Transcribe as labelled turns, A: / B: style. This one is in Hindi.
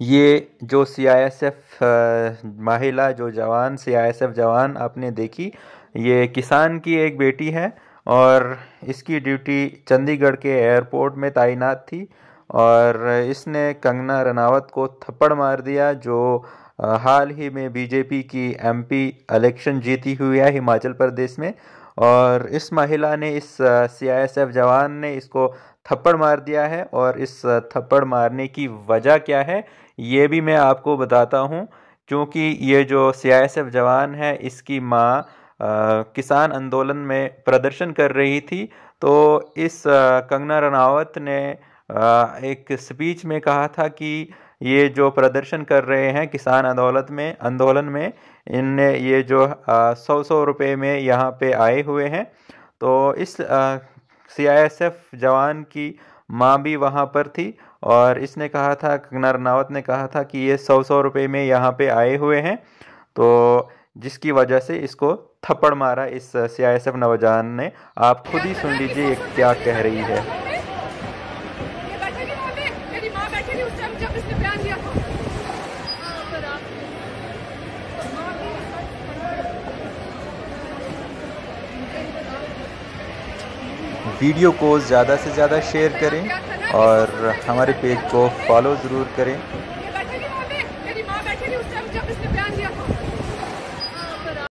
A: ये जो सी आई एस एफ महिला जो जवान सी आई एस एफ जवान आपने देखी ये किसान की एक बेटी है और इसकी ड्यूटी चंडीगढ़ के एयरपोर्ट में तैनात थी और इसने कंगना रनावत को थप्पड़ मार दिया जो हाल ही में बीजेपी की एमपी इलेक्शन जीती हुई है हिमाचल प्रदेश में और इस महिला ने इस सीआईएसएफ जवान ने इसको थप्पड़ मार दिया है और इस थप्पड़ मारने की वजह क्या है ये भी मैं आपको बताता हूँ क्योंकि ये जो सी जवान है इसकी माँ किसान आंदोलन में प्रदर्शन कर रही थी तो इस कंगना रनावत ने एक स्पीच में कहा था कि ये जो प्रदर्शन कर रहे हैं किसान अदालत में आंदोलन में इनने ये जो सौ सौ रुपये में यहाँ पे आए हुए हैं तो इस सीआईएसएफ जवान की माँ भी वहाँ पर थी और इसने कहा था कंगना रनावत ने कहा था कि ये सौ सौ रुपये में यहाँ पे आए हुए हैं तो जिसकी वजह से इसको थप्पड़ मारा इस सी आई एस एफ नवजान ने आप खुद ही सुन लीजिए ये
B: क्या कह रही है वीडियो को ज़्यादा से ज़्यादा शेयर करें और हमारे पेज को फॉलो ज़रूर
C: करें